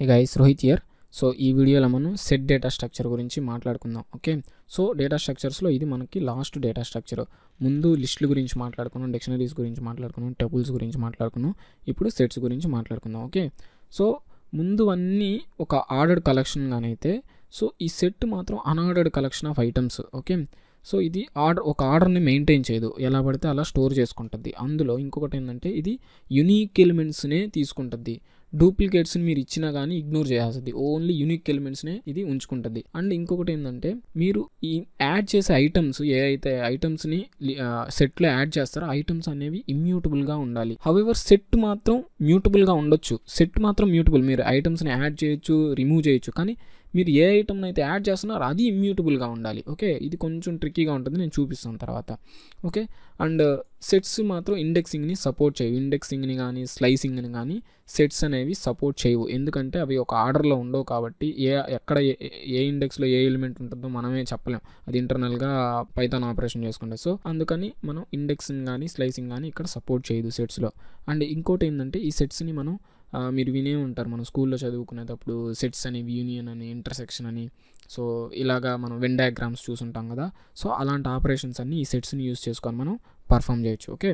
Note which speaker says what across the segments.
Speaker 1: hey guys Rohit here so ఈ వీడియోలో మనం సెట్ డేటా స్ట్రక్చర్ గురించి మాట్లాడుకుందాం ఓకే సో డేటా స్ట్రక్చర్స్లో ఇది మనకి లాస్ట్ డేటా స్ట్రక్చర్ ముందు లిస్టుల గురించి మాట్లాడుకున్నాం డిక్షనరీస్ గురించి మాట్లాడుకున్నాం టెబుల్స్ గురించి మాట్లాడుకున్నాం ఇప్పుడు సెట్స్ గురించి మాట్లాడుకుందాం ఓకే సో ముందు అన్నీ ఒక ఆర్డర్డ్ కలెక్షన్గానైతే సో ఈ సెట్ మాత్రం unordered collection of items okay so ఇది ఆర్డర్ ఒక ఆర్డర్ని మెయింటైన్ చేయదు ఎలా పడితే అలా స్టోర్ చేసుకుంటుంది అందులో ఇంకొకటి ఏంటంటే ఇది యునీక్ ఎలిమెంట్స్నే తీసుకుంటుంది డూప్లికేట్స్ని మీరు ఇచ్చినా కానీ ఇగ్నోర్ చేయాల్సింది ఓన్లీ యూనిక్ ఎలిమెంట్స్నే ఇది ఉంచుకుంటుంది అండ్ ఇంకొకటి ఏంటంటే మీరు ఈ యాడ్ చేసే ఐటమ్స్ ఏ అయితే ఐటమ్స్ని సెట్లో యాడ్ చేస్తారో ఐటమ్స్ అనేవి ఇమ్యూటబుల్గా ఉండాలి హవెవర్ సెట్ మాత్రం మ్యూటబుల్గా ఉండొచ్చు సెట్ మాత్రం మ్యూటబుల్ మీరు ఐటమ్స్ని యాడ్ చేయొచ్చు రిమూవ్ చేయొచ్చు కానీ మీరు ఏ ఐటమ్ని అయితే యాడ్ చేస్తున్నారో అది ఇమ్యూటబుల్గా ఉండాలి ఓకే ఇది కొంచెం ట్రిక్కీగా ఉంటుంది నేను చూపిస్తాను తర్వాత ఓకే అండ్ సెట్స్ మాత్రం ఇండెక్సింగ్ని సపోర్ట్ చేయవు ఇండెక్సింగ్ని కానీ స్లైసింగ్ని కానీ సెట్స్ అనేవి సపోర్ట్ చేయవు ఎందుకంటే అవి ఒక ఆర్డర్లో ఉండవు కాబట్టి ఏ ఎక్కడ ఏ ఇండెక్స్లో ఏ ఎలిమెంట్ ఉంటుందో మనమే చెప్పలేం అది ఇంటర్నల్గా పైతాన్ ఆపరేషన్ చేసుకుంటే సో అందుకని మనం ఇండెక్సింగ్ కానీ స్లైసింగ్ కానీ ఇక్కడ సపోర్ట్ చేయదు సెట్స్లో అండ్ ఇంకోటి ఏంటంటే ఈ సెట్స్ని మనం మీరు వినే ఉంటారు మనం స్కూల్లో చదువుకునేటప్పుడు సెట్స్ అని యూనియన్ అని ఇంటర్సెక్షన్ అని సో ఇలాగా మనం వెన్ డయాగ్రామ్స్ చూసుంటాం కదా సో అలాంటి ఆపరేషన్స్ అన్నీ ఈ సెట్స్ని యూస్ చేసుకొని మనం పర్ఫామ్ చేయొచ్చు ఓకే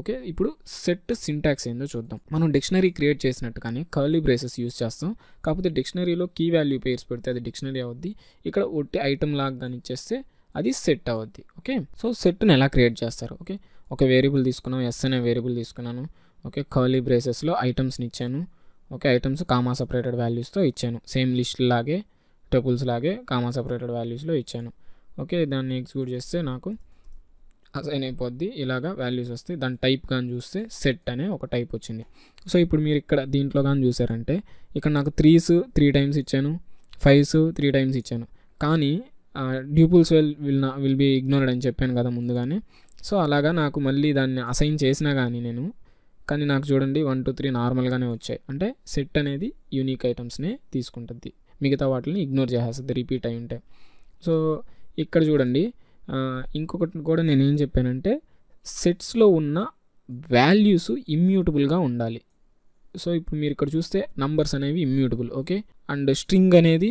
Speaker 1: ఓకే ఇప్పుడు సెట్ సింటాక్స్ ఏందో చూద్దాం మనం డిక్షనరీ క్రియేట్ చేసినట్టు కానీ కర్లీ బ్రేసెస్ యూస్ చేస్తాం కాకపోతే డిక్షనరీలో కీ వాల్యూ పేర్స్ పెడితే అది డిక్షనరీ అవుద్ది ఇక్కడ ఒట్టి ఐటమ్ లాగా కానీ ఇచ్చేస్తే అది సెట్ అవుద్ది ఓకే సో సెట్ని ఎలా క్రియేట్ చేస్తారు ఓకే ఒక వేరియబుల్ తీసుకున్నాం ఎస్ అనే వేరియబుల్ తీసుకున్నాను ఓకే కర్లీ బ్రేసెస్లో ఐటమ్స్ని ఇచ్చాను ఓకే ఐటమ్స్ కామా సపరేటెడ్ వాల్యూస్తో ఇచ్చాను సేమ్ లిస్ట్ లాగే టెపుల్స్ లాగే కామా సపరేటెడ్ వాల్యూస్లో ఇచ్చాను ఓకే దాన్ని ఎగ్జిక్యూట్ చేస్తే నాకు అసైన్ అయిపోద్ది ఇలాగా వాల్యూస్ వస్తాయి దాని టైప్ కానీ చూస్తే సెట్ అనే ఒక టైప్ వచ్చింది సో ఇప్పుడు మీరు ఇక్కడ దీంట్లో కానీ చూసారంటే ఇక్కడ నాకు త్రీస్ త్రీ టైమ్స్ ఇచ్చాను ఫైవ్స్ త్రీ టైమ్స్ ఇచ్చాను కానీ డ్యూపుల్స్ విల్ విల్ నా విల్ బీ ఇగ్నోర్డ్ అని చెప్పాను కదా ముందుగానే సో అలాగా నాకు మళ్ళీ దాన్ని అసైన్ చేసినా కానీ నేను కానీ నాకు చూడండి వన్ టూ త్రీ నార్మల్గానే వచ్చాయి అంటే సెట్ అనేది యూనిక్ ఐటమ్స్నే తీసుకుంటుంది మిగతా వాటిని ఇగ్నోర్ చేసేస్తుంది రిపీట్ అయి ఉంటే సో ఇక్కడ చూడండి ఇంకొకటి కూడా నేను ఏం చెప్పానంటే సెట్స్లో ఉన్న వాల్యూస్ ఇమ్యూటబుల్గా ఉండాలి సో ఇప్పుడు మీరు ఇక్కడ చూస్తే నంబర్స్ అనేవి ఇమ్యూటబుల్ ఓకే అండ్ స్ట్రింగ్ అనేది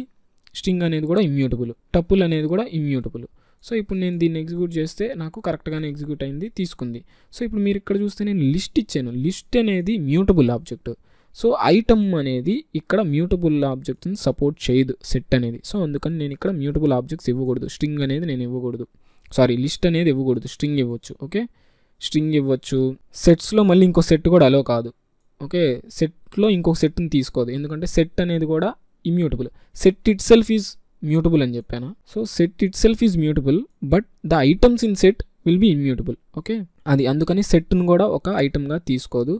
Speaker 1: స్ట్రింగ్ అనేది కూడా ఇమ్యూటబుల్ టప్పుల్ అనేది కూడా ఇమ్యూటబుల్ సో ఇప్పుడు నేను దీన్ని ఎగ్జిక్యూట్ చేస్తే నాకు కరెక్ట్గానే ఎగ్జిక్యూట్ అయింది తీసుకుంది సో ఇప్పుడు మీరు ఇక్కడ చూస్తే నేను లిస్ట్ ఇచ్చాను లిస్ట్ అనేది మ్యూటబుల్ ఆబ్జెక్ట్ సో ఐటమ్ అనేది ఇక్కడ మ్యూటబుల్ ఆబ్జెక్ట్ని సపోర్ట్ చేయదు సెట్ అనేది సో అందుకని నేను ఇక్కడ మ్యూటబుల్ ఆబ్జెక్ట్స్ ఇవ్వకూడదు స్ట్రింగ్ అనేది నేను ఇవ్వకూడదు సారీ లిస్ట్ అనేది ఇవ్వకూడదు స్ట్రింగ్ ఇవ్వచ్చు ఓకే స్ట్రింగ్ ఇవ్వచ్చు సెట్స్లో మళ్ళీ ఇంకో సెట్ కూడా అలో కాదు ఓకే సెట్లో ఇంకొక సెట్ని తీసుకోదు ఎందుకంటే సెట్ అనేది కూడా immutable set itself is mutable అని చెప్పాను so set itself is mutable but the items in set will be immutable okay అది అందుకని సెట్ను కూడా ఒక ఐటమ్గా తీసుకోదు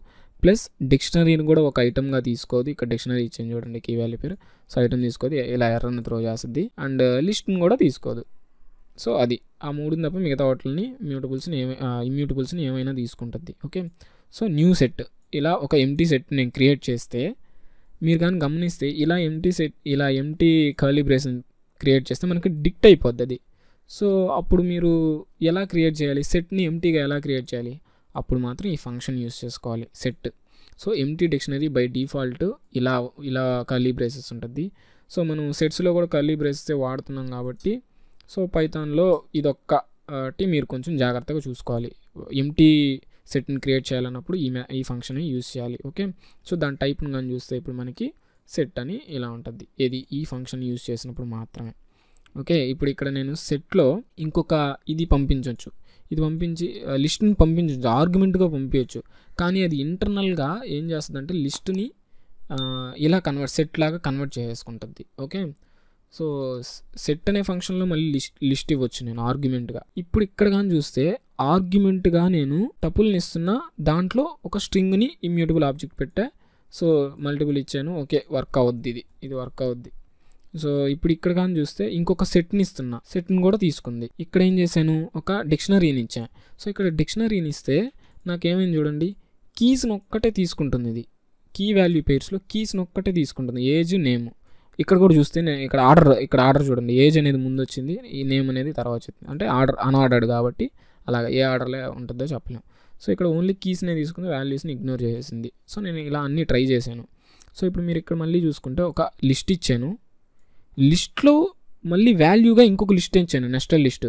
Speaker 1: ప్లస్ డిక్షనరీని కూడా ఒక ఐటమ్గా తీసుకోదు ఇక్కడ డిక్షనరీ ఇచ్చింది చూడండి కీ వాల్యూ పేరు సో ఐటమ్ తీసుకోదు ఇలా ఎర్రని త్రో చేస్తుంది అండ్ లిస్ట్ని కూడా తీసుకోదు సో అది ఆ మూడు తప్ప మిగతా వాటిని మ్యూటబుల్స్ని ఏమై ఇమ్యూటబుల్స్ని ఏమైనా తీసుకుంటుంది ఓకే సో న్యూ సెట్ ఇలా ఒక ఎంటీ సెట్ నేను క్రియేట్ చేస్తే మీరు కానీ గమనిస్తే ఇలా ఎంటీ సెట్ ఇలా ఎంటీ కర్లీ బ్రేసెస్ క్రియేట్ చేస్తే మనకి డిక్ట్ అయిపోద్ది అది సో అప్పుడు మీరు ఎలా క్రియేట్ చేయాలి సెట్ని ఎంటీగా ఎలా క్రియేట్ చేయాలి అప్పుడు మాత్రం ఈ ఫంక్షన్ యూస్ చేసుకోవాలి set so empty dictionary by default ఇలా ఇలా కర్లీ బ్రేసెస్ ఉంటుంది సో మనం సెట్స్లో కూడా కర్లీ బ్రేసెస్ వాడుతున్నాం కాబట్టి సో పైథాన్లో ఇదొక్కటి మీరు కొంచెం జాగ్రత్తగా చూసుకోవాలి ఎంటీ సెట్ని క్రియేట్ చేయాలన్నప్పుడు ఈ ఈ ఫంక్షన్ యూస్ చేయాలి ఓకే సో దాని టైప్ను కానీ చూస్తే ఇప్పుడు మనకి సెట్ అని ఇలా ఉంటుంది ఇది ఈ ఫంక్షన్ యూజ్ చేసినప్పుడు మాత్రమే ఓకే ఇప్పుడు ఇక్కడ నేను సెట్లో ఇంకొక ఇది పంపించవచ్చు ఇది పంపించి లిస్ట్ని పంపించవచ్చు ఆర్గ్యుమెంట్గా పంపించవచ్చు కానీ అది ఇంటర్నల్గా ఏం చేస్తుందంటే లిస్ట్ని ఇలా కన్వర్ట్ సెట్ లాగా కన్వర్ట్ చేసుకుంటుంది ఓకే సో సెట్ అనే ఫంక్షన్లో మళ్ళీ లిస్ట్ లిస్ట్ ఇవ్వచ్చు నేను ఆర్గ్యుమెంట్గా ఇప్పుడు ఇక్కడ కానీ చూస్తే ఆర్గ్యుమెంట్గా నేను టపుల్ని ఇస్తున్నా దాంట్లో ఒక స్ట్రింగ్ని ఇమ్యూటబుల్ ఆబ్జెక్ట్ పెట్టే సో మల్టిపుల్ ఇచ్చాను ఓకే వర్క్ అవుద్ది ఇది ఇది వర్క్ అవుద్ది సో ఇప్పుడు ఇక్కడ కానీ చూస్తే ఇంకొక సెట్ని ఇస్తున్నా సెట్ని కూడా తీసుకుంది ఇక్కడ ఏం చేశాను ఒక డిక్షనరీని ఇచ్చాను సో ఇక్కడ డిక్షనరీని ఇస్తే నాకేమైంది చూడండి కీస్ని ఒక్కటే తీసుకుంటుంది ఇది కీ వాల్యూ పేర్స్లో కీస్ని ఒక్కటే తీసుకుంటుంది ఏజ్ నేమ్ ఇక్కడ కూడా చూస్తే నేను ఇక్కడ ఆర్డర్ ఇక్కడ ఆర్డర్ చూడండి ఏజ్ అనేది ముందు వచ్చింది ఈ నేమ్ అనేది తర్వాత వచ్చింది అంటే ఆర్డర్ అన్ఆర్డర్డ్ కాబట్టి అలాగే ఏ ఆర్డర్లే ఉంటుందో చెప్పలేము సో ఇక్కడ ఓన్లీ కీస్నే తీసుకుని వాల్యూస్ని ఇగ్నోర్ చేసేసింది సో నేను ఇలా అన్నీ ట్రై చేశాను సో ఇప్పుడు మీరు ఇక్కడ మళ్ళీ చూసుకుంటే ఒక లిస్ట్ ఇచ్చాను లిస్ట్లో మళ్ళీ వాల్యూగా ఇంకొక లిస్ట్ ఇచ్చాను నెక్స్టల్ లిస్ట్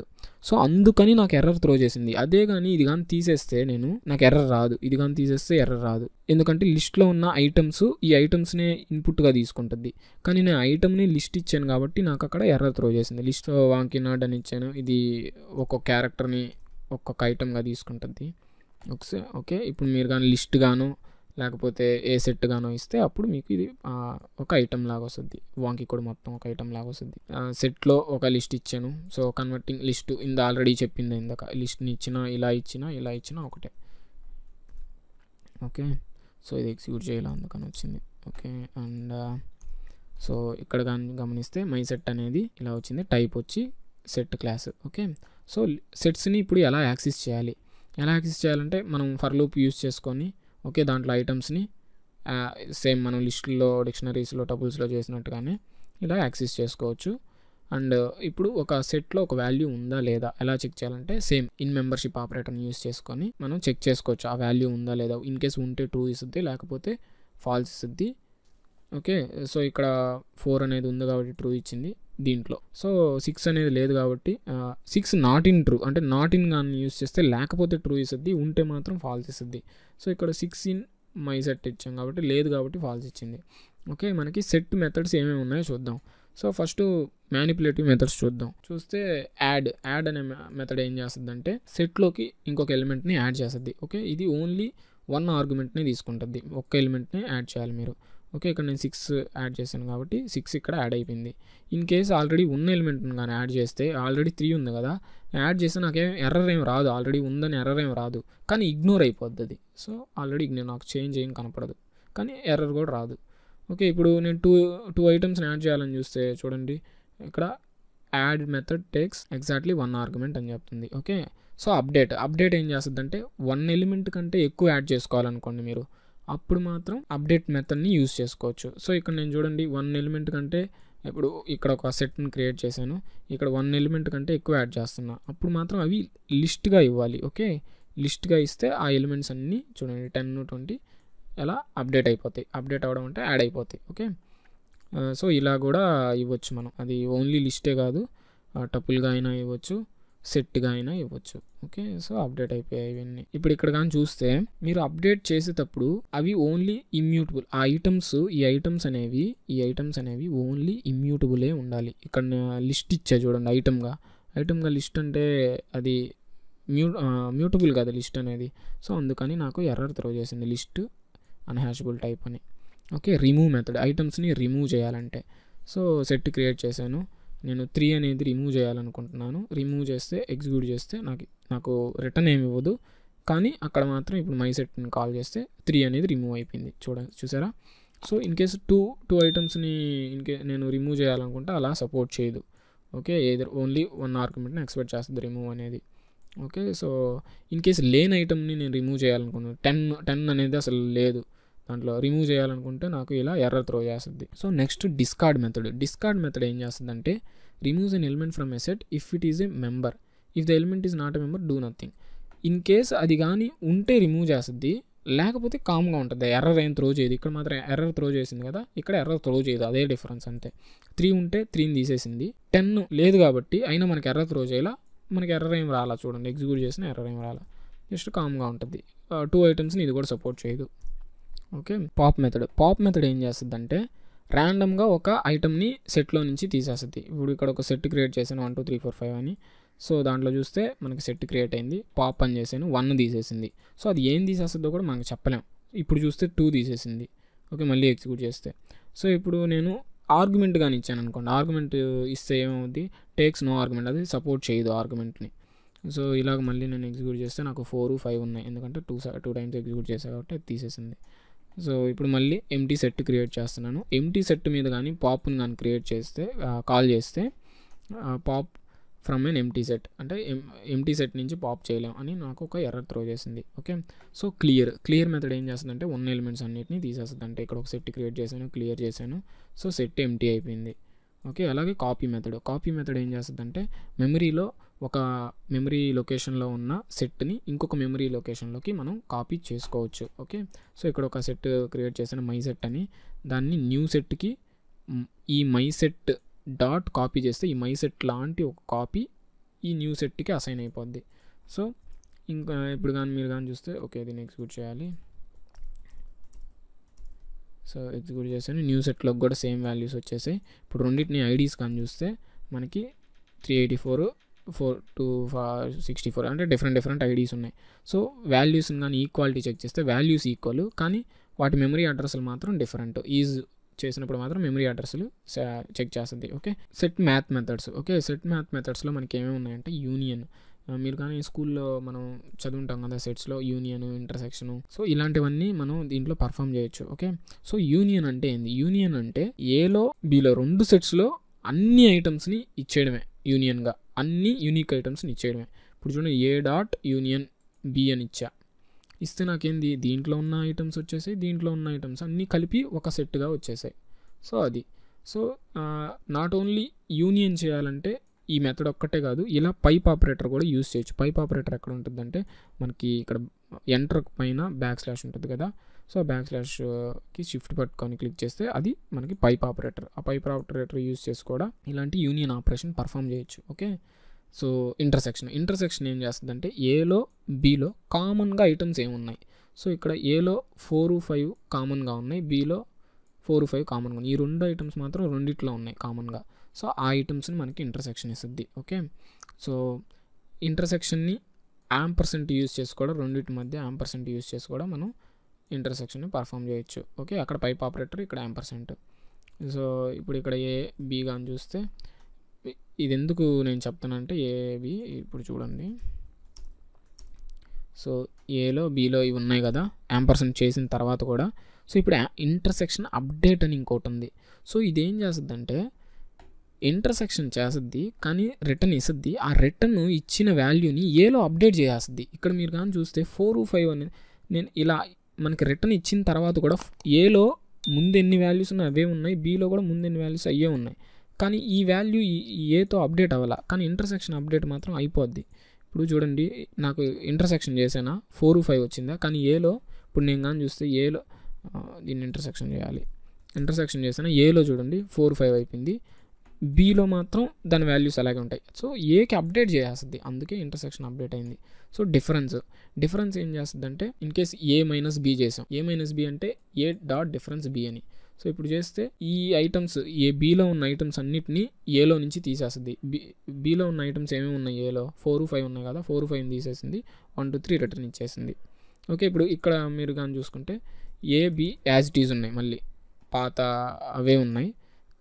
Speaker 1: సో అందుకని నాకు ఎర్రర్ త్రో చేసింది అదే కానీ ఇది కానీ తీసేస్తే నేను నాకు ఎర్రర్ రాదు ఇది కానీ తీసేస్తే ఎర్రర్ రాదు ఎందుకంటే లిస్ట్లో ఉన్న ఐటమ్స్ ఈ ఐటమ్స్నే ఇన్పుట్గా తీసుకుంటుంది కానీ నేను ఐటమ్ని లిస్ట్ ఇచ్చాను కాబట్టి నాకు అక్కడ ఎర్రర్ త్రో చేసింది లిస్ట్ వాంకినాడ్ అని ఇచ్చాను ఇది ఒక్కొక్క క్యారెక్టర్ని ఒక్కొక్క ఐటమ్గా తీసుకుంటుంది ఓకే ఓకే ఇప్పుడు మీరు కానీ లిస్ట్ గాను లేకపోతే ఏ సెట్ గాను ఇస్తే అప్పుడు మీకు ఇది ఒక ఐటమ్ లాగా వస్తుంది వాంకి కూడా మొత్తం ఒక ఐటమ్ లాగా వస్తుంది సెట్లో ఒక లిస్ట్ ఇచ్చాను సో కన్వర్టింగ్ లిస్ట్ ఇంద ఆల్రెడీ చెప్పింది ఇందాక లిస్ట్ని ఇచ్చిన ఇలా ఇచ్చిన ఇలా ఇచ్చిన ఒకటే ఓకే సో ఇది ఎగ్జిక్యూట్ చేయాలి అందుకని వచ్చింది ఓకే అండ్ సో ఇక్కడ కానీ గమనిస్తే మై సెట్ అనేది ఇలా వచ్చింది టైప్ వచ్చి సెట్ క్లాస్ ఓకే సో సెట్స్ని ఇప్పుడు ఎలా యాక్సెస్ చేయాలి ఎలా యాక్సెస్ చేయాలంటే మనం ఫర్ లూప్ యూస్ చేసుకొని ఓకే దాంట్లో ఐటమ్స్ని సేమ్ మనం లిస్టుల్లో డిక్షనరీస్లో టబుల్స్లో చేసినట్టుగానే ఇలా యాక్సెస్ చేసుకోవచ్చు అండ్ ఇప్పుడు ఒక సెట్లో ఒక వాల్యూ ఉందా లేదా ఎలా చెక్ చేయాలంటే సేమ్ ఇన్ మెంబర్షిప్ ఆపరేటర్ని యూస్ చేసుకొని మనం చెక్ చేసుకోవచ్చు ఆ వాల్యూ ఉందా లేదా ఇన్ కేస్ ఉంటే ట్రూ ఇస్తుంది లేకపోతే ఫాల్స్ ఇస్తుంది ఓకే సో ఇక్కడ ఫోర్ అనేది ఉంది కాబట్టి ట్రూ ఇచ్చింది దీంట్లో సో సిక్స్ అనేది లేదు కాబట్టి సిక్స్ నాట్ ఇన్ ట్రూ అంటే నాట్ ఇన్ కానీ యూస్ చేస్తే లేకపోతే ట్రూ ఇస్తుంది ఉంటే మాత్రం ఫాల్స్ ఇస్తుంది సో ఇక్కడ సిక్స్ ఇన్ మై సెట్ ఇచ్చాం కాబట్టి లేదు కాబట్టి ఫాల్స్ ఇచ్చింది ఓకే మనకి సెట్ మెథడ్స్ ఏమేమి ఉన్నాయో చూద్దాం సో ఫస్ట్ మ్యానిపులేటివ్ మెథడ్స్ చూద్దాం చూస్తే యాడ్ యాడ్ అనే మెథడ్ ఏం చేస్తుంది అంటే సెట్లోకి ఇంకొక ఎలిమెంట్ని యాడ్ చేస్తుంది ఓకే ఇది ఓన్లీ వన్ ఆర్గ్యుమెంట్ని తీసుకుంటుంది ఒక్క ఎలిమెంట్ని యాడ్ చేయాలి మీరు ఓకే ఇక్కడ నేను సిక్స్ యాడ్ చేశాను కాబట్టి సిక్స్ ఇక్కడ యాడ్ అయిపోయింది ఇన్ కేస్ ఆల్రెడీ ఉన్న ఎలిమెంట్ని కానీ యాడ్ చేస్తే ఆల్రెడీ త్రీ ఉంది కదా యాడ్ చేస్తే నాకేం ఎర్రర్ ఏం రాదు ఆల్రెడీ ఉందని ఎర్రర్ ఏం రాదు కానీ ఇగ్నోర్ అయిపోద్ది అది సో ఆల్రెడీ ఇగ్నోర్ నాకు చేంజ్ ఏం కనపడదు కానీ ఎర్రర్ కూడా రాదు ఓకే ఇప్పుడు నేను టూ టూ ఐటమ్స్ని యాడ్ చేయాలని చూస్తే చూడండి ఇక్కడ add method takes exactly one argument అని చెప్తుంది ఓకే సో అప్డేట్ అప్డేట్ ఏం చేస్తుందంటే వన్ ఎలిమెంట్ కంటే ఎక్కువ యాడ్ చేసుకోవాలనుకోండి మీరు అప్పుడు మాత్రం అప్డేట్ మెథడ్ని యూస్ చేసుకోవచ్చు సో ఇక్కడ నేను చూడండి వన్ ఎలిమెంట్ కంటే ఇప్పుడు ఇక్కడ ఒక సెట్ని క్రియేట్ చేశాను ఇక్కడ వన్ ఎలిమెంట్ కంటే ఎక్కువ యాడ్ చేస్తున్నా అప్పుడు మాత్రం అవి లిస్ట్గా ఇవ్వాలి ఓకే లిస్ట్గా ఇస్తే ఆ ఎలిమెంట్స్ అన్నీ చూడండి టెన్ ట్వంటీ ఎలా అప్డేట్ అయిపోతాయి అప్డేట్ అవ్వడం అంటే యాడ్ అయిపోతాయి ఓకే సో ఇలా కూడా ఇవ్వచ్చు మనం అది ఓన్లీ లిస్టే కాదు టపుల్గా అయినా ఇవ్వచ్చు సెట్గా అయినా ఇవ్వచ్చు ఓకే సో అప్డేట్ అయిపోయాయి ఇవన్నీ ఇప్పుడు ఇక్కడ కానీ చూస్తే మీరు అప్డేట్ చేసేటప్పుడు అవి ఓన్లీ ఇమ్యూటబుల్ ఆ ఐటమ్స్ ఈ ఐటమ్స్ అనేవి ఈ ఐటమ్స్ అనేవి ఓన్లీ ఇమ్యూటబులే ఉండాలి ఇక్కడ లిస్ట్ ఇచ్చా చూడండి ఐటమ్గా ఐటమ్గా లిస్ట్ అంటే అది మ్యూ మ్యూటబుల్ కదా లిస్ట్ అనేది సో అందుకని నాకు ఎర్రర్ త్రో చేసింది లిస్ట్ అన్హాషబుల్ టైప్ అని ఓకే రిమూవ్ మెథడ్ ఐటమ్స్ని రిమూవ్ చేయాలంటే సో సెట్ క్రియేట్ చేశాను నేను త్రీ అనేది రిమూవ్ చేయాలనుకుంటున్నాను రిమూవ్ చేస్తే ఎగ్జిక్యూట్ చేస్తే నాకు నాకు రిటర్న్ ఏమి ఇవ్వదు కానీ అక్కడ మాత్రం ఇప్పుడు మై సెట్ని కాల్ చేస్తే త్రీ అనేది రిమూవ్ అయిపోయింది చూడ చూసారా so in case two two ఐటమ్స్ని ఇన్ కే నేను రిమూవ్ చేయాలనుకుంటే అలా సపోర్ట్ చేయదు ఓకే ఏదో ఓన్లీ వన్ ఆర్గ్యుమెంట్ని ఎక్స్పెక్ట్ చేస్తుంది రిమూవ్ అనేది ఓకే సో ఇన్ కేసు లేని ఐటమ్ని నేను రిమూవ్ చేయాలనుకున్నాను టెన్ టెన్ అనేది అసలు లేదు దాంట్లో రిమూవ్ చేయాలనుకుంటే నాకు ఇలా ఎర్ర త్రో చేస్తుంది so next discard method discard method ఏం చేస్తుందంటే removes an element from a set if it is a member if the element is not a member do nothing in case అది కానీ ఉంటే రిమూవ్ చేస్తుంది లేకపోతే కామ్గా ఉంటుంది ఎర్రర్ ఏం త్రో చేయదు ఇక్కడ మాత్రం ఎర్రర్ త్రో చేసింది కదా ఇక్కడ ఎర్రర్ త్రో చేయదు అదే డిఫరెన్స్ అంతే త్రీ ఉంటే త్రీని తీసేసింది టెన్ లేదు కాబట్టి అయినా మనకి ఎర్రర్ త్రో చేయాల మనకి ఎర్రర్ ఏం రాలా చూడండి ఎగ్జిక్యూట్ చేసిన ఎర్రర్ ఏం రాలా జస్ట్ కామ్గా ఉంటుంది టూ ఐటమ్స్ని ఇది కూడా సపోర్ట్ చేయదు okay pop method pop method ఏం చేస్తుంది అంటే ర్యాండమ్గా ఒక ఐటమ్ని సెట్లో నుంచి తీసేస్తుంది ఇప్పుడు ఇక్కడ ఒక సెట్ క్రియేట్ చేశాను one two three four five అని సో దాంట్లో చూస్తే మనకి సెట్ క్రియేట్ అయింది పాప్ అని చేశాను వన్ తీసేసింది సో అది ఏం తీసేస్తుందో కూడా మనకు చెప్పలేం ఇప్పుడు చూస్తే టూ తీసేసింది ఓకే మళ్ళీ ఎగ్జిక్యూట్ చేస్తే సో ఇప్పుడు నేను ఆర్గ్యుమెంట్ కానీ ఇచ్చాను అనుకోండి ఆర్గ్యుమెంట్ ఇస్తే ఏమవుద్ది టేక్స్ నో ఆర్గ్యుమెంట్ అది సపోర్ట్ చేయదు ఆర్గ్యుమెంట్ని సో ఇలాగ మళ్ళీ నేను ఎగ్జిక్యూట్ చేస్తే నాకు ఫోర్ ఫైవ్ ఉన్నాయి ఎందుకంటే టూ టూ టైమ్స్ ఎగ్జిక్యూట్ చేశా కాబట్టి తీసేసింది సో ఇప్పుడు మళ్ళీ ఎంటీ సెట్ క్రియేట్ చేస్తున్నాను ఎంటీ సెట్ మీద కానీ పాప్ని కానీ క్రియేట్ చేస్తే కాల్ చేస్తే pop from an empty set అంటే ఎంటీ సెట్ నుంచి పాప్ చేయలేం అని నాకు ఒక ఎర్ర త్రో చేసింది okay so clear clear method ఏం చేస్తుందంటే ఉన్న ఎలిమెంట్స్ అన్నింటినీ తీసేస్తుంది అంటే ఇక్కడ ఒక సెట్ క్రియేట్ చేశాను క్లియర్ చేశాను సో సెట్ ఎంటీ అయిపోయింది ఓకే అలాగే కాపీ మెథడ్ కాపీ మెథడ్ ఏం చేస్తుందంటే మెమరీలో ఒక మెమరీ లొకేషన్లో ఉన్న సెట్ని ఇంకొక మెమరీ లొకేషన్లోకి మనం కాపీ చేసుకోవచ్చు ఓకే సో ఇక్కడ ఒక సెట్ క్రియేట్ చేసిన మై సెట్ అని దాన్ని న్యూ సెట్కి ఈ మై సెట్ డాట్ కాపీ చేస్తే ఈ మై సెట్ లాంటి ఒక కాపీ ఈ న్యూ సెట్కి అసైన్ అయిపోద్ది సో ఇంకా ఇప్పుడు కానీ మీరు కానీ చూస్తే ఓకే దీన్ని ఎగ్జిక్యూట్ చేయాలి సో ఎగ్జిక్యూట్ చేస్తే న్యూ సెట్లోకి కూడా సేమ్ వాల్యూస్ వచ్చేసాయి ఇప్పుడు రెండింటిని ఐడీస్ కానీ చూస్తే మనకి three eighty four four two ఫా సిక్స్టీ ఫోర్ అంటే డిఫరెంట్ డిఫరెంట్ ఐడీస్ ఉన్నాయి సో వాల్యూస్ కానీ ఈక్వాలిటీ చెక్ చేస్తే వాల్యూస్ ఈక్వల్ కానీ వాటి మెమరీ అడ్రస్లు మాత్రం డిఫరెంట్ ఈజ్ చేసినప్పుడు మాత్రం మెమరీ అడ్రస్లు చెక్ చేస్తుంది okay set math methods okay set math మెథడ్స్లో మనకి ఏమేమి ఉన్నాయంటే యూనియన్ మీరు కానీ స్కూల్లో మనం చదువుంటాం కదా సెట్స్లో యూనియన్ ఇంటర్సెక్షన్ సో ఇలాంటివన్నీ మనం దీంట్లో పర్ఫామ్ చేయొచ్చు ఓకే సో యూనియన్ అంటే ఏంది యూనియన్ అంటే ఏలో బీలో రెండు సెట్స్లో అన్ని ఐటమ్స్ని ఇచ్చేయడమే యూనియన్గా అన్ని యూనిక్ ఐటమ్స్ని ఇచ్చేయడమే ఇప్పుడు చూడండి ఏ డాట్ యూనియన్ బి అని ఇచ్చా ఇస్తే నాకేంది దీంట్లో ఉన్న ఐటమ్స్ వచ్చేసి దీంట్లో ఉన్న ఐటమ్స్ అన్నీ కలిపి ఒక సెట్గా వచ్చేసాయి సో అది సో నాట్ ఓన్లీ యూనియన్ చేయాలంటే ఈ మెథడ్ ఒక్కటే కాదు ఇలా పైప్ ఆపరేటర్ కూడా యూస్ చేయొచ్చు పైప్ ఆపరేటర్ ఎక్కడ ఉంటుందంటే మనకి ఇక్కడ ఎంటర్ పైన బ్యాక్ స్లాష్ ఉంటుంది కదా సో బ్యాక్ స్లాష్కి షిఫ్ట్ పట్టుకొని క్లిక్ చేస్తే అది మనకి పైప్ ఆపరేటర్ ఆ పైప్ ఆపరేటర్ యూస్ చేసి కూడా ఇలాంటి యూనియన్ ఆపరేషన్ పర్ఫామ్ చేయొచ్చు ఓకే సో ఇంటర్సెక్షన్ ఇంటర్సెక్షన్ ఏం చేస్తుందంటే ఏలో బీలో కామన్గా ఐటమ్స్ ఏమున్నాయి సో ఇక్కడ ఏలో ఫోర్ ఫైవ్ కామన్గా ఉన్నాయి బీలో ఫోర్ ఫైవ్ కామన్గా ఉన్నాయి ఈ రెండు ఐటమ్స్ మాత్రం రెండిట్లో ఉన్నాయి కామన్గా సో ఆ ఐటమ్స్ని మనకి ఇంటర్సెక్షన్ ఇస్తుంది ఓకే సో ఇంటర్సెక్షన్ని యాంపర్సెంట్ యూస్ చేసుకోవడం రెండింటి మధ్య యాంపర్సెంట్ యూస్ చేసుకోవడం మనం ఇంటర్సెక్షన్ని పర్ఫామ్ చేయొచ్చు ఓకే అక్కడ పైప్ ఆపరేటర్ ఇక్కడ యాంపర్సెంట్ సో ఇప్పుడు ఇక్కడ ఏ బి కానీ చూస్తే ఇది ఎందుకు నేను చెప్తానంటే ఏబి ఇప్పుడు చూడండి సో ఏలో బీలో ఇవి ఉన్నాయి కదా యాంపర్సన్ చేసిన తర్వాత కూడా సో ఇప్పుడు ఇంటర్సెక్షన్ అప్డేట్ అని ఇంకోటి ఉంది సో ఇదేం చేస్తుందంటే ఇంటర్సెక్షన్ చేస్తుంది కానీ రిటర్న్ ఇస్తుంది ఆ రిటర్న్ ఇచ్చిన వాల్యూని ఏలో అప్డేట్ చేస్తుంది ఇక్కడ మీరు కానీ చూస్తే ఫోర్ ఫైవ్ అనేది నేను ఇలా మనకి రిటర్న్ ఇచ్చిన తర్వాత కూడా ఏలో ముందు ఎన్ని వాల్యూస్ ఉన్నాయి అవే ఉన్నాయి బీలో కూడా ముందు ఎన్ని వాల్యూస్ అయ్యే ఉన్నాయి కానీ ఈ వాల్యూ ఏతో అప్డేట్ అవ్వాలా కానీ ఇంటర్సెక్షన్ అప్డేట్ మాత్రం అయిపోద్ది ఇప్పుడు చూడండి నాకు ఇంటర్సెక్షన్ చేసానా ఫోర్ ఫైవ్ వచ్చిందా కానీ ఏలో ఇప్పుడు నేను కానీ చూస్తే ఏలో దీన్ని ఇంటర్సెక్షన్ చేయాలి ఇంటర్సెక్షన్ చేసిన ఏలో చూడండి ఫోర్ ఫైవ్ అయిపోయింది బీలో మాత్రం దాని వాల్యూస్ అలాగే ఉంటాయి సో ఏకి అప్డేట్ చేసేస్తుంది అందుకే ఇంటర్సెక్షన్ అప్డేట్ అయింది సో డిఫరెన్స్ డిఫరెన్స్ ఏం చేస్తుంది అంటే in case A minus B చేసాం ఏ మైనస్ బి అంటే ఏ డాట్ డిఫరెన్స్ బి అని సో ఇప్పుడు చేస్తే ఈ ఐటమ్స్ ఏ బీలో ఉన్న ఐటమ్స్ అన్నిటినీ ఏలో నుంచి తీసేస్తుంది బి బీలో ఉన్న ఐటమ్స్ ఏమేమి ఉన్నాయి ఏలో ఫోర్ ఫైవ్ ఉన్నాయి కదా ఫోర్ ఫైవ్ తీసేసింది వన్ టూ త్రీ రిటర్న్ ఇచ్చేసింది ఓకే ఇప్పుడు ఇక్కడ మీరు కానీ చూసుకుంటే బి యాజ్ ఇట్ ఈజ్ ఉన్నాయి మళ్ళీ పాత అవే ఉన్నాయి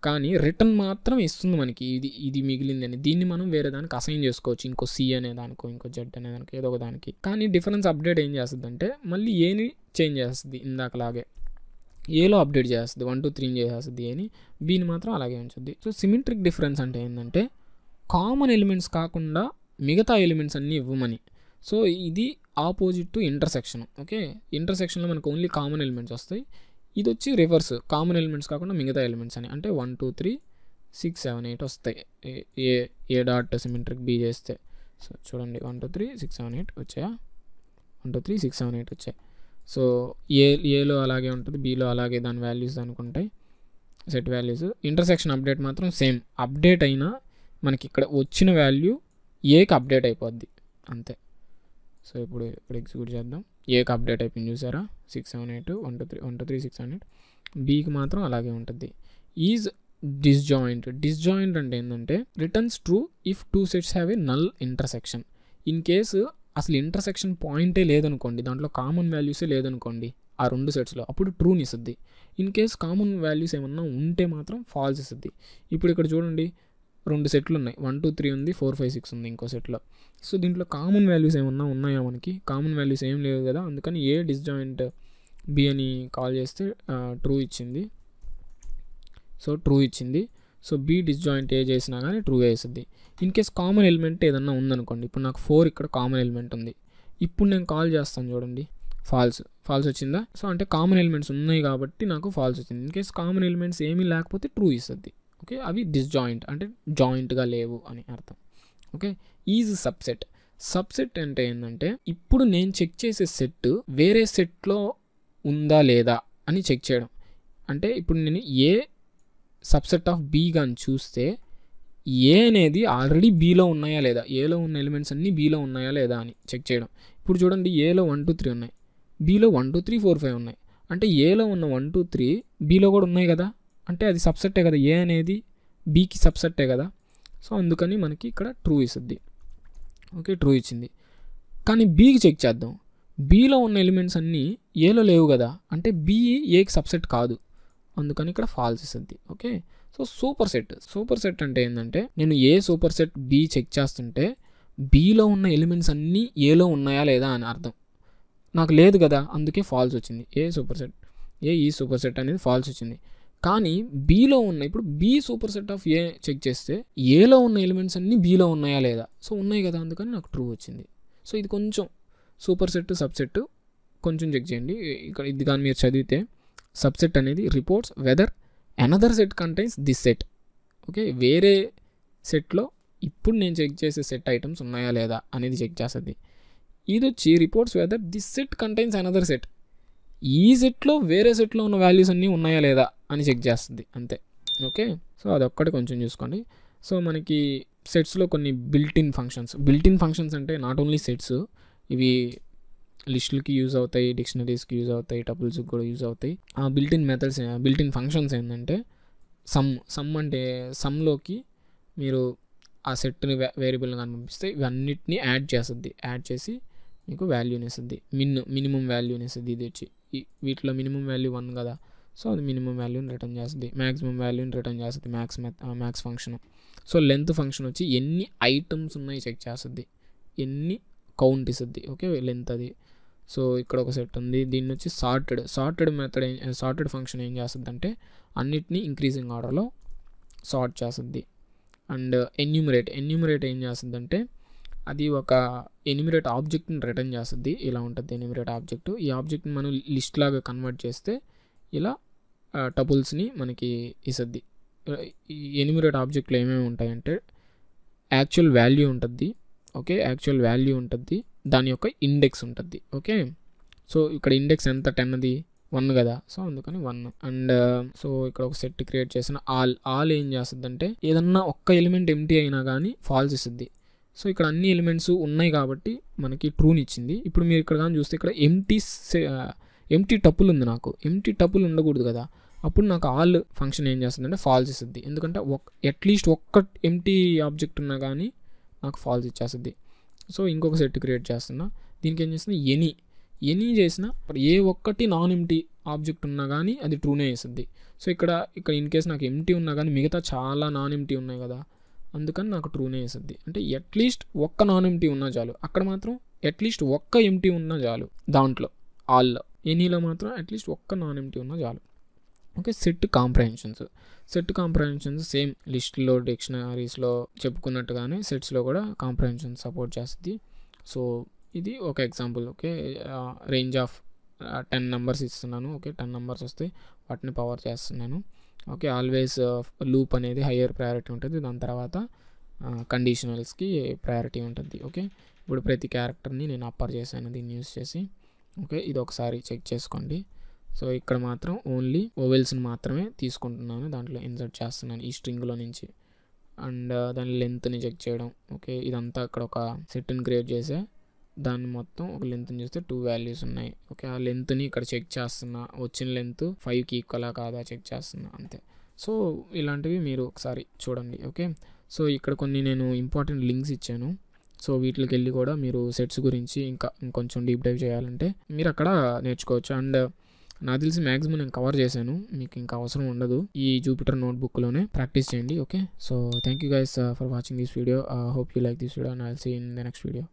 Speaker 1: కానీ రిటర్న్ మాత్రం ఇస్తుంది మనకి ఇది ఇది మిగిలిందని దీన్ని మనం వేరే దానికి అసైన్ చేసుకోవచ్చు ఇంకో సి అనే దానికో ఇంకో జెడ్ అనే దానికి ఏదో ఒక దానికి కానీ డిఫరెన్స్ అప్డేట్ ఏం చేస్తుంది అంటే మళ్ళీ ఏని చేంజ్ చేస్తుంది ఇందాకలాగే ఏలో అప్డేట్ చేస్తుంది వన్ టూ త్రీని చేసేస్తుంది అని బీని మాత్రం అలాగే ఉంచుద్ది సో సిమెట్రిక్ డిఫరెన్స్ అంటే ఏంటంటే కామన్ ఎలిమెంట్స్ కాకుండా మిగతా ఎలిమెంట్స్ అన్నీ ఇవ్వమని సో ఇది ఆపోజిట్ టు ఇంటర్సెక్షన్ ఓకే ఇంటర్సెక్షన్లో మనకు ఓన్లీ కామన్ ఎలిమెంట్స్ వస్తాయి ఇది వచ్చి రివర్స్ కామన్ ఎలిమెంట్స్ కాకుండా మిగతా ఎలిమెంట్స్ అని అంటే one two three six seven eight వస్తాయి A A dot symmetric B చేస్తే సో చూడండి one two three six seven eight వచ్చాయా one two three six seven eight వచ్చాయి సో ఏ ఏలో అలాగే ఉంటుంది బీలో అలాగే దాని వాల్యూస్ అనుకుంటాయి సెట్ వాల్యూస్ ఇంటర్సెక్షన్ అప్డేట్ మాత్రం సేమ్ అప్డేట్ అయినా మనకి ఇక్కడ వచ్చిన వాల్యూ ఏకి అప్డేట్ అయిపోద్ది అంతే సో ఇప్పుడు ఇప్పుడు ఎగ్జిక్యూట్ చేద్దాం ఏకి అప్డేట్ అయిపోయింది చూసారా six seven eight one two three one two three six seven eight బీకి మాత్రం అలాగే ఉంటుంది ఈజ్ డిస్జాయింట్ డిస్జాయింట్ అంటే ఏంటంటే returns true if two sets have a null intersection in case అసలు ఇంటర్సెక్షన్ పాయింటే లేదనుకోండి దాంట్లో కామన్ వాల్యూసే లేదనుకోండి ఆ రెండు సెట్స్లో అప్పుడు ట్రూని ఇస్తుంది ఇన్ కేస్ కామన్ వాల్యూస్ ఏమన్నా ఉంటే మాత్రం ఫాల్స్ ఇస్తుంది ఇప్పుడు ఇక్కడ చూడండి రెండు సెట్లు ఉన్నాయి వన్ టూ త్రీ ఉంది ఫోర్ ఫైవ్ సిక్స్ ఉంది ఇంకో సెట్లో సో దీంట్లో కామన్ వాల్యూస్ ఏమన్నా ఉన్నాయా మనకి కామన్ వాల్యూస్ ఏం లేవు కదా అందుకని ఏ డిస్జాయింట్ బి అని కాల్ చేస్తే ట్రూ ఇచ్చింది సో ట్రూ ఇచ్చింది సో బి డిస్జాయింట్ ఏ చేసినా కానీ ట్రూ వేస్తుంది ఇన్ కేస్ కామన్ ఎలిమెంట్ ఏదన్నా ఉందనుకోండి ఇప్పుడు నాకు ఫోర్ ఇక్కడ కామన్ ఎలిమెంట్ ఉంది ఇప్పుడు నేను కాల్ చేస్తాను చూడండి ఫాల్స్ ఫాల్స్ వచ్చిందా సో అంటే కామన్ ఎలిమెంట్స్ ఉన్నాయి కాబట్టి నాకు ఫాల్స్ వచ్చింది ఇన్ కేస్ కామన్ ఎలిమెంట్స్ ఏమీ లేకపోతే ట్రూ ఇస్తుంది ఓకే అవి డిస్జాయింట్ అంటే జాయింట్గా లేవు అని అర్థం ఓకే ఈజ్ సబ్సెట్ సబ్సెట్ అంటే ఏంటంటే ఇప్పుడు నేను చెక్ చేసే సెట్ వేరే సెట్లో ఉందా లేదా అని చెక్ చేయడం అంటే ఇప్పుడు నేను ఏ సబ్సెట్ ఆఫ్ బి కానీ చూస్తే ఏ అనేది ఆల్రెడీ బీలో ఉన్నాయా లేదా ఏలో ఉన్న ఎలిమెంట్స్ అన్నీ బీలో ఉన్నాయా లేదా అని చెక్ చేయడం ఇప్పుడు చూడండి ఏలో వన్ టూ త్రీ ఉన్నాయి బీలో one two three four five ఉన్నాయి అంటే ఏలో ఉన్న వన్ టూ త్రీ బీలో కూడా ఉన్నాయి కదా అంటే అది సబ్సెట్టే కదా ఏ అనేది బీకి సబ్సెట్టే కదా సో అందుకని మనకి ఇక్కడ ట్రూ ఇస్తుంది ఓకే ట్రూ ఇచ్చింది కానీ బీకి చెక్ చేద్దాం బీలో ఉన్న ఎలిమెంట్స్ అన్నీ ఏలో లేవు కదా అంటే బి ఏకి సబ్సెట్ కాదు అందుకని ఇక్కడ ఫాల్స్ ఇస్తుంది okay so super set super set అంటే ఏంటంటే నేను A super set B check చేస్తుంటే బీలో ఉన్న ఎలిమెంట్స్ అన్నీ ఏలో ఉన్నాయా లేదా అని అర్థం నాకు లేదు కదా అందుకే ఫాల్స్ వచ్చింది ఏ సూపర్ సెట్ ఏ ఈ సూపర్ సెట్ అనేది ఫాల్స్ వచ్చింది కానీ బీలో ఉన్న ఇప్పుడు B super set of A check చేస్తే ఏలో ఉన్న ఎలిమెంట్స్ అన్నీ బీలో ఉన్నాయా లేదా సో ఉన్నాయి కదా అందుకని నాకు ట్రూ వచ్చింది సో ఇది కొంచెం సూపర్ సెట్ సబ్సెట్ కొంచెం చెక్ చేయండి ఇక్కడ ఇది కానీ మీరు చదివితే సబ్సెట్ అనేది reports whether another set contains this set okay వేరే సెట్లో ఇప్పుడు నేను చెక్ చేసే సెట్ ఐటమ్స్ ఉన్నాయా లేదా అనేది చెక్ చేస్తుంది ఇది వచ్చి reports whether this set contains another set ఈ సెట్లో వేరే సెట్లో ఉన్న వాల్యూస్ అన్నీ ఉన్నాయా లేదా అని చెక్ చేస్తుంది అంతే ఓకే సో అదొక్కటి కొంచెం చూసుకోండి సో మనకి సెట్స్లో కొన్ని బిల్టిన్ ఫంక్షన్స్ బిల్టిన్ ఫంక్షన్స్ అంటే నాట్ ఓన్లీ సెట్స్ ఇవి లిస్టులకి యూజ్ అవుతాయి డిక్షనరీస్కి యూజ్ అవుతాయి టపుల్స్కి కూడా యూజ్ అవుతాయి ఆ బిల్టిన్ మెథడ్స్ బిల్టిన్ ఫంక్షన్స్ ఏంటంటే సమ్ సమ్ అంటే సమ్లోకి మీరు ఆ సెట్ని వేరియబుల్ని కానీ పంపిస్తే ఇవన్నిటిని యాడ్ చేస్తుంది యాడ్ చేసి మీకు వాల్యూని ఇస్తుంది మిన్ మినిమం వాల్యూని ఇస్తుంది ఇది వచ్చి వీటిలో మినిమం వాల్యూ వన్ కదా సో అది మినిమం వాల్యూని రిటర్న్ చేస్తుంది మ్యాక్సిమం వాల్యూని రిటర్న్ చేస్తుంది max max function so length function వచ్చి ఎన్ని ఐటమ్స్ ఉన్నాయి చెక్ చేస్తుంది ఎన్ని కౌంట్ ఇస్తుంది ఓకే లెంత్ అది సో ఇక్కడ ఒక సెట్ ఉంది దీన్ని వచ్చి sorted sorted method sorted function ఏం చేస్తుంది అంటే అన్నిటినీ ఇంక్రీజింగ్ ఆర్డర్లో సార్ట్ చేస్తుంది అండ్ ఎన్యూమరేట్ ఎన్యూమరేట్ ఏం చేస్తుంది అంటే అది ఒక ఎనిమిరేట్ ఆబ్జెక్ట్ని రిటర్న్ చేస్తుంది ఇలా ఉంటుంది ఎనిమిరేట్ ఆబ్జెక్ట్ ఈ ఆబ్జెక్ట్ని మనం లిస్ట్ లాగా కన్వర్ట్ చేస్తే ఇలా టపుల్స్ని మనకి ఇస్తుంది ఎనిమిరేట్ ఆబ్జెక్ట్లు ఏమేమి ఉంటాయంటే యాక్చువల్ వాల్యూ ఉంటుంది ఓకే యాక్చువల్ వాల్యూ ఉంటుంది దాని యొక్క ఇండెక్స్ ఉంటుంది ఓకే సో ఇక్కడ ఇండెక్స్ ఎంత టెన్ అది వన్ కదా సో అందుకని వన్ అండ్ సో ఇక్కడ ఒక సెట్ క్రియేట్ చేసిన ఆల్ ఆల్ ఏం చేస్తుంది అంటే ఏదన్నా ఒక్క ఎలిమెంట్ ఎంటీ అయినా కానీ ఫాల్స్ ఇస్తుంది సో ఇక్కడ అన్ని ఎలిమెంట్స్ ఉన్నాయి కాబట్టి మనకి ట్రూని ఇచ్చింది ఇప్పుడు మీరు ఇక్కడ కానీ చూస్తే ఇక్కడ ఎంటీ ఎంటీ టపుల్ ఉంది నాకు ఎంటీ టపుల్ ఉండకూడదు కదా అప్పుడు నాకు ఆల్ ఫంక్షన్ ఏం చేస్తుంది అంటే ఫాల్స్ ఇస్తుంది ఎందుకంటే ఒక అట్లీస్ట్ ఒక్క ఎంటీ ఆబ్జెక్ట్ ఉన్నా కానీ నాకు ఫాల్స్ ఇచ్చేస్తుంది సో ఇంకొక సెట్ క్రియేట్ చేస్తున్నా దీనికి ఏం చేస్తున్నా ఎనీ ఎనీ చేసిన ఏ ఒక్కటి నాన్ ఎంటీ ఆబ్జెక్ట్ ఉన్నా కానీ అది ట్రూనే వేస్తుంది సో ఇక్కడ ఇక్కడ ఇన్ కేస్ నాకు ఎంటీ ఉన్నా కానీ మిగతా చాలా నాన్ ఎంటీ ఉన్నాయి కదా అందుకని నాకు ట్రూనే వేస్తుంది అంటే అట్లీస్ట్ ఒక్క నాన్ ఎంటీ ఉన్నా చాలు అక్కడ మాత్రం అట్లీస్ట్ ఒక్క ఎంటీ ఉన్నా చాలు దాంట్లో ఆల్లో ఎనీలో మాత్రం అట్లీస్ట్ ఒక్క నాన్ ఎంటీ ఉన్నా చాలు okay set comprehensions set comprehensions same లిస్ట్లో డిక్షనరీస్లో చెప్పుకున్నట్టుగానే సెట్స్లో కూడా కాంప్రహెన్షన్ సపోర్ట్ చేస్తుంది సో ఇది ఒక example okay range of ten numbers ఇస్తున్నాను ఓకే టెన్ నెంబర్స్ వస్తే వాటిని పవర్ చేస్తున్నాను ఓకే ఆల్వేస్ లూప్ అనేది హయ్యర్ ప్రయారిటీ ఉంటుంది దాని తర్వాత కండిషనల్స్కి ప్రయారిటీ ఉంటుంది ఓకే ఇప్పుడు ప్రతి క్యారెక్టర్ని నేను అప్పర్ చేశాను దీన్ని యూస్ చేసి ఓకే ఇది ఒకసారి చెక్ చేసుకోండి సో ఇక్కడ మాత్రం ఓన్లీ ఓవెల్స్ని మాత్రమే తీసుకుంటున్నాను దాంట్లో ఇన్సర్ట్ చేస్తున్నాను ఈ స్ట్రింగ్లో నుంచి అండ్ దాని లెంత్ని చెక్ చేయడం ఓకే ఇదంతా అక్కడ ఒక సెట్ని క్రియేట్ చేసే దాన్ని మొత్తం ఒక లెంత్ని చూస్తే టూ వాల్యూస్ ఉన్నాయి ఓకే ఆ లెంత్ని ఇక్కడ చెక్ చేస్తున్నా వచ్చిన లెంత్ ఫైవ్కి ఈక్వలా కాదా చెక్ చేస్తున్నా అంతే సో ఇలాంటివి మీరు ఒకసారి చూడండి ఓకే సో ఇక్కడ కొన్ని నేను ఇంపార్టెంట్ లింక్స్ ఇచ్చాను సో వీటికి వెళ్ళి కూడా మీరు సెట్స్ గురించి ఇంకా ఇంకొంచెం డీప్ డైవ్ చేయాలంటే మీరు అక్కడ నేర్చుకోవచ్చు అండ్ నాకు తెలిసి మ్యాక్సిమం నేను కవర్ చేశాను మీకు ఇంకా అవసరం ఉండదు ఈ జూపిటర్ నోట్బుక్లోనే ప్రాక్టీస్ చేయండి okay so thank you guys for watching this video hope you like this video and I'll see in the next video